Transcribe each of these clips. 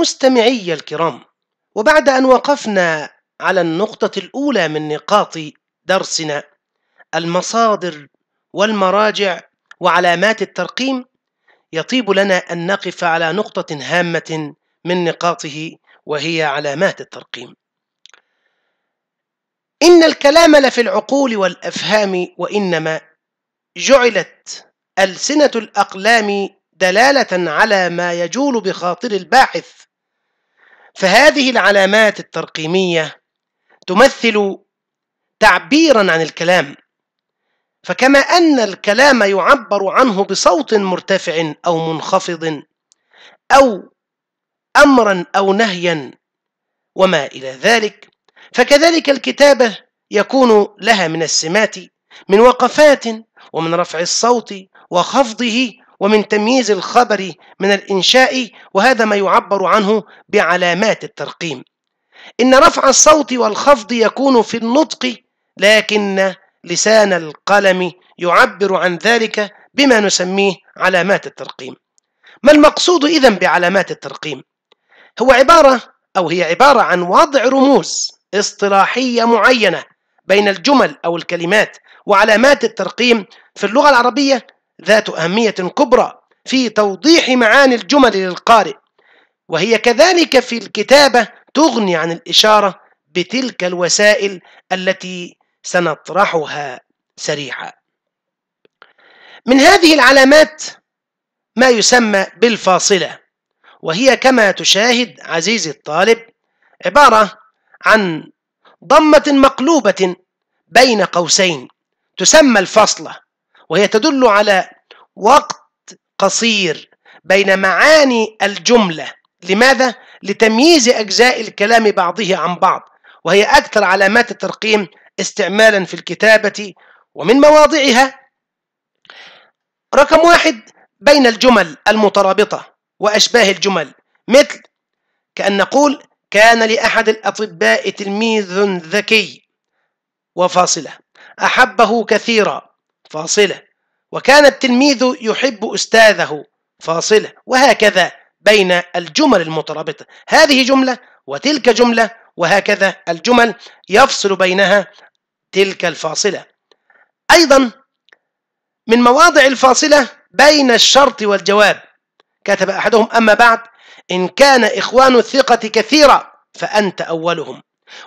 مستمعي الكرام وبعد أن وقفنا على النقطة الأولى من نقاط درسنا المصادر والمراجع وعلامات الترقيم يطيب لنا أن نقف على نقطة هامة من نقاطه وهي علامات الترقيم إن الكلام لفي العقول والأفهام وإنما جعلت ألسنة الأقلام دلالة على ما يجول بخاطر الباحث فهذه العلامات الترقيمية تمثل تعبيرا عن الكلام فكما أن الكلام يعبر عنه بصوت مرتفع أو منخفض أو أمرا أو نهيا وما إلى ذلك فكذلك الكتابة يكون لها من السمات من وقفات ومن رفع الصوت وخفضه ومن تمييز الخبر من الإنشاء وهذا ما يعبر عنه بعلامات الترقيم إن رفع الصوت والخفض يكون في النطق لكن لسان القلم يعبر عن ذلك بما نسميه علامات الترقيم ما المقصود إذا بعلامات الترقيم؟ هو عبارة أو هي عبارة عن وضع رموز اصطلاحية معينة بين الجمل أو الكلمات وعلامات الترقيم في اللغة العربية ذات أهمية كبرى في توضيح معاني الجمل للقارئ وهي كذلك في الكتابة تغني عن الإشارة بتلك الوسائل التي سنطرحها سريعا من هذه العلامات ما يسمى بالفاصلة وهي كما تشاهد عزيزي الطالب عبارة عن ضمة مقلوبة بين قوسين تسمى الفاصلة وهي تدل على وقت قصير بين معاني الجملة لماذا؟ لتمييز أجزاء الكلام بعضه عن بعض وهي أكثر علامات الترقيم استعمالا في الكتابة ومن مواضعها رقم واحد بين الجمل المترابطة وأشباه الجمل مثل كأن نقول كان لأحد الأطباء تلميذ ذكي وفاصلة أحبه كثيرا فاصلة وكان التلميذ يحب أستاذه فاصلة وهكذا بين الجمل المترابطة هذه جملة وتلك جملة وهكذا الجمل يفصل بينها تلك الفاصلة أيضا من مواضع الفاصلة بين الشرط والجواب كتب أحدهم أما بعد إن كان إخوان الثقة كثيرا فأنت أولهم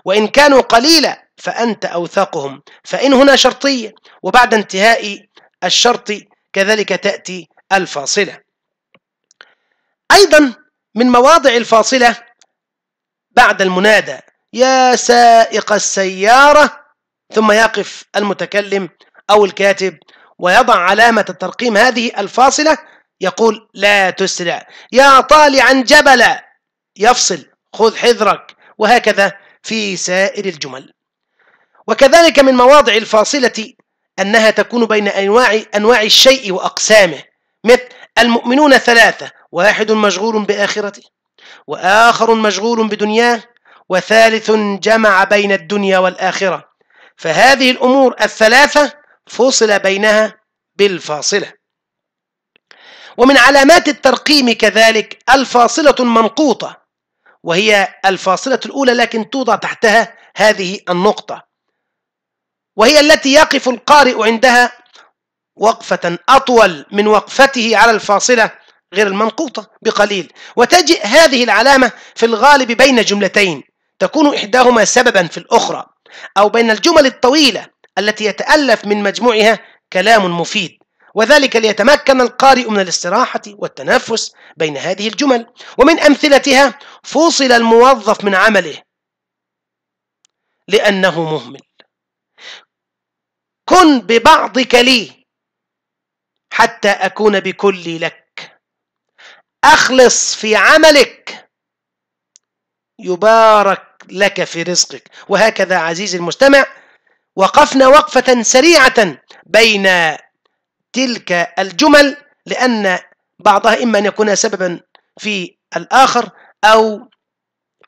وإن كانوا قليلا فأنت أوثقهم فإن هنا شرطية وبعد انتهاء الشرط كذلك تأتي الفاصلة أيضا من مواضع الفاصلة بعد المنادى يا سائق السيارة ثم يقف المتكلم أو الكاتب ويضع علامة الترقيم هذه الفاصلة يقول لا تسرع يا طالعا جبلا يفصل خذ حذرك وهكذا في سائر الجمل وكذلك من مواضع الفاصلة أنها تكون بين أنواع أنواع الشيء وأقسامه مثل المؤمنون ثلاثة واحد مشغول بآخرته وآخر مشغول بدنياه وثالث جمع بين الدنيا والآخرة فهذه الأمور الثلاثة فصل بينها بالفاصلة ومن علامات الترقيم كذلك الفاصلة المنقوطة وهي الفاصلة الأولى لكن توضع تحتها هذه النقطة وهي التي يقف القارئ عندها وقفة أطول من وقفته على الفاصلة غير المنقوطة بقليل وتجئ هذه العلامة في الغالب بين جملتين تكون إحداهما سببا في الأخرى أو بين الجمل الطويلة التي يتألف من مجموعها كلام مفيد وذلك ليتمكن القارئ من الاستراحة والتنفس بين هذه الجمل ومن أمثلتها فوصل الموظف من عمله لأنه مهمل كن ببعضك لي حتى أكون بكلي لك أخلص في عملك يبارك لك في رزقك وهكذا عزيزي المستمع وقفنا وقفة سريعة بين تلك الجمل لأن بعضها إما أن يكون سببا في الآخر أو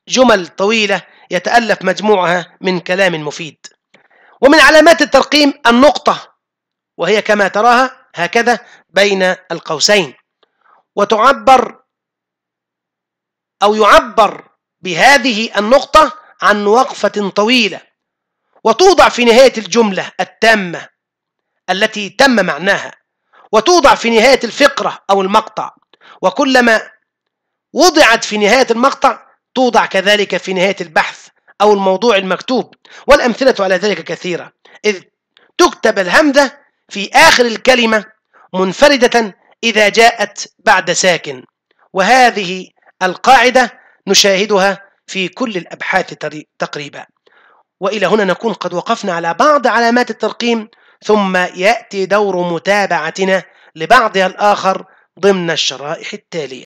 جمل طويلة يتألف مجموعها من كلام مفيد ومن علامات الترقيم النقطة وهي كما تراها هكذا بين القوسين وتعبر أو يعبر بهذه النقطة عن وقفة طويلة وتوضع في نهاية الجملة التامة التي تم معناها وتوضع في نهاية الفقرة أو المقطع وكلما وضعت في نهاية المقطع توضع كذلك في نهاية البحث أو الموضوع المكتوب والأمثلة على ذلك كثيرة إذ تكتب الهمزة في آخر الكلمة منفردة إذا جاءت بعد ساكن وهذه القاعدة نشاهدها في كل الأبحاث تقريبا وإلى هنا نكون قد وقفنا على بعض علامات الترقيم ثم يأتي دور متابعتنا لبعضها الآخر ضمن الشرائح التالية